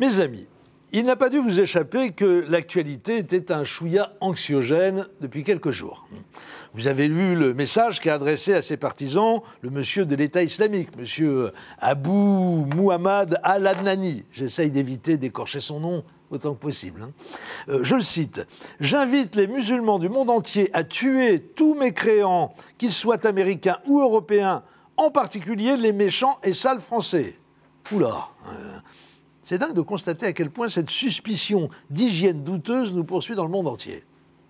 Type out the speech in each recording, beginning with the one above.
Mes amis, il n'a pas dû vous échapper que l'actualité était un chouïa anxiogène depuis quelques jours. Vous avez lu le message qu'a adressé à ses partisans le monsieur de l'État islamique, monsieur Abou Muhammad al-Adnani. J'essaye d'éviter d'écorcher son nom autant que possible. Hein. Euh, je le cite J'invite les musulmans du monde entier à tuer tous mes créants, qu'ils soient américains ou européens, en particulier les méchants et sales français. Oula hein. C'est dingue de constater à quel point cette suspicion d'hygiène douteuse nous poursuit dans le monde entier.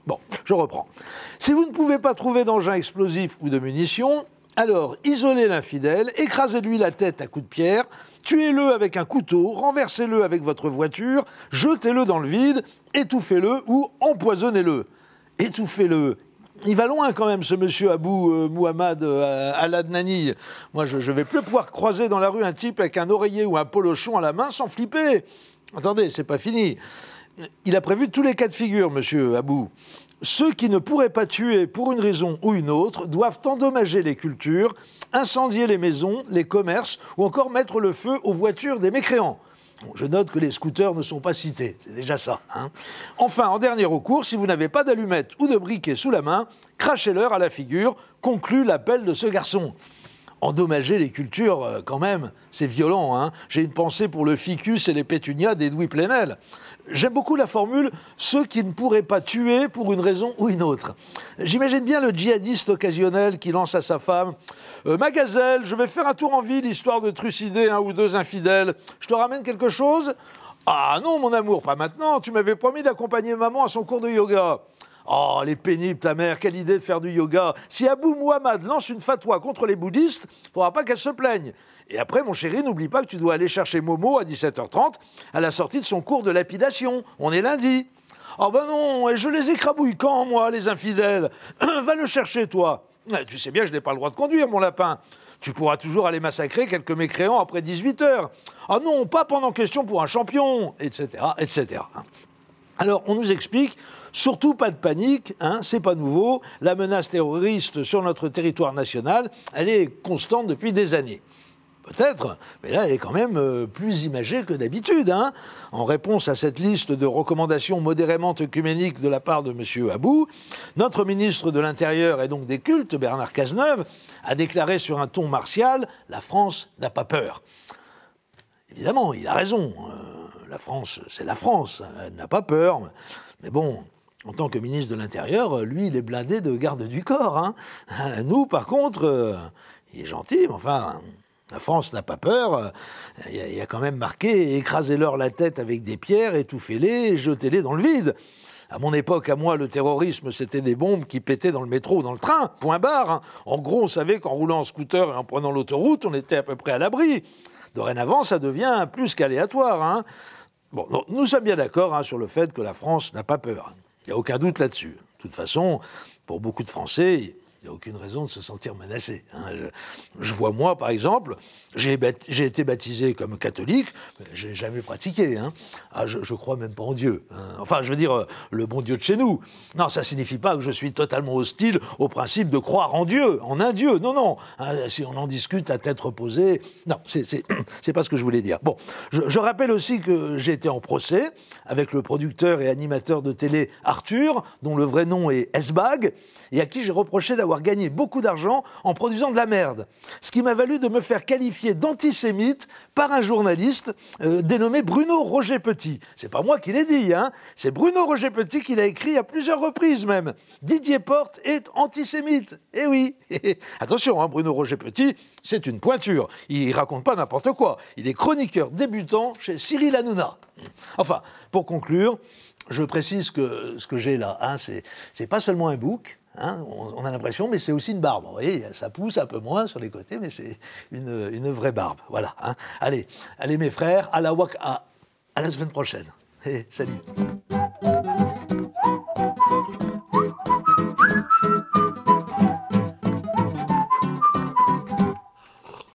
Bon, je reprends. Si vous ne pouvez pas trouver d'engin explosif ou de munitions, alors isolez l'infidèle, écrasez-lui la tête à coups de pierre, tuez-le avec un couteau, renversez-le avec votre voiture, jetez-le dans le vide, étouffez-le ou empoisonnez-le. Étouffez-le il va loin quand même, ce monsieur Abou euh, Mouhamad euh, Al-Adnani. Moi, je ne vais plus pouvoir croiser dans la rue un type avec un oreiller ou un polochon à la main sans flipper. Attendez, c'est pas fini. Il a prévu tous les cas de figure, monsieur Abou. Ceux qui ne pourraient pas tuer pour une raison ou une autre doivent endommager les cultures, incendier les maisons, les commerces ou encore mettre le feu aux voitures des mécréants je note que les scooters ne sont pas cités, c'est déjà ça. Hein. Enfin, en dernier recours, si vous n'avez pas d'allumettes ou de briquet sous la main, crachez-leur à la figure, conclut l'appel de ce garçon endommager les cultures euh, quand même. C'est violent. Hein. J'ai une pensée pour le ficus et les pétunias d'Edoui Plenel. J'aime beaucoup la formule ceux qui ne pourraient pas tuer pour une raison ou une autre. J'imagine bien le djihadiste occasionnel qui lance à sa femme euh, je vais faire un tour en ville histoire de trucider un ou deux infidèles. Je te ramène quelque chose Ah non, mon amour, pas maintenant. Tu m'avais promis d'accompagner maman à son cours de yoga. Oh, les pénibles, ta mère, quelle idée de faire du yoga. Si Abou Muhammad lance une fatwa contre les bouddhistes, faudra pas qu'elle se plaigne. Et après, mon chéri, n'oublie pas que tu dois aller chercher Momo à 17h30 à la sortie de son cours de lapidation. On est lundi. Oh ben non, je les écrabouille quand, moi, les infidèles Va le chercher, toi. Eh, tu sais bien, que je n'ai pas le droit de conduire, mon lapin. Tu pourras toujours aller massacrer quelques mécréants après 18 h Ah non, pas pendant question pour un champion, etc., etc. Alors, on nous explique, surtout pas de panique, hein, c'est pas nouveau, la menace terroriste sur notre territoire national, elle est constante depuis des années. Peut-être, mais là, elle est quand même euh, plus imagée que d'habitude. Hein. En réponse à cette liste de recommandations modérément œcuméniques de la part de M. Abou, notre ministre de l'Intérieur et donc des Cultes, Bernard Cazeneuve, a déclaré sur un ton martial La France n'a pas peur. Évidemment, il a raison. Hein la France, c'est la France, hein, elle n'a pas peur. Mais bon, en tant que ministre de l'Intérieur, lui, il est blindé de garde du corps. Hein. Ah, nous, par contre, euh, il est gentil, mais enfin, la France n'a pas peur. Il a, quand même marqué écrasez-leur la tête avec des pierres, étouffez-les, jetez-les dans le vide. À mon époque, à moi, le terrorisme, c'était des bombes qui pétaient dans le métro ou dans le train, point barre. Hein. En gros, on savait qu'en roulant en scooter et en prenant l'autoroute, on était à peu près à l'abri. Dorénavant, ça devient plus qu'aléatoire. Bon, nous sommes bien d'accord hein, sur le fait que la France n'a pas peur. Il n'y a aucun doute là-dessus. De toute façon, pour beaucoup de Français, il n'y a aucune raison de se sentir menacé. Hein. Je, vois, moi, par exemple, j'ai été baptisé comme catholique, j'ai jamais pratiqué. Hein. Ah, je, ne crois même pas en Dieu. Hein. Enfin, je veux dire, euh, le bon Dieu de chez nous. Non, ça signifie pas que je suis totalement hostile au principe de croire en Dieu, en un Dieu. Non, non. si on en discute à tête reposée, non, c'est pas ce que je voulais dire. Bon, je, je rappelle aussi que j'ai été en procès avec le producteur et animateur de télé Arthur, dont le vrai nom est Esbag, et à qui j'ai reproché d'avoir gagner gagné beaucoup d'argent en produisant de la merde. Ce qui m'a valu de me faire qualifier d'antisémite par un journaliste euh, dénommé Bruno Roger Petit. C'est pas moi qui l'ai dit, hein. C'est Bruno Roger Petit qui l'a écrit à plusieurs reprises même. Didier Porte est antisémite. Eh oui. Attention, hein, Bruno Roger Petit, c'est une pointure. Il raconte pas n'importe quoi. Il est chroniqueur débutant chez Cyril Hanouna. Enfin, pour conclure, je précise que ce que j'ai là, hein, c'est pas seulement un book, Hein, on, a l'impression, mais c'est aussi une barbe. Vous voyez, ça pousse un peu moins sur les côtés, mais c'est une, vraie barbe. Voilà. Hein. Allez, allez mes frères, à la waka, à la semaine prochaine. salut.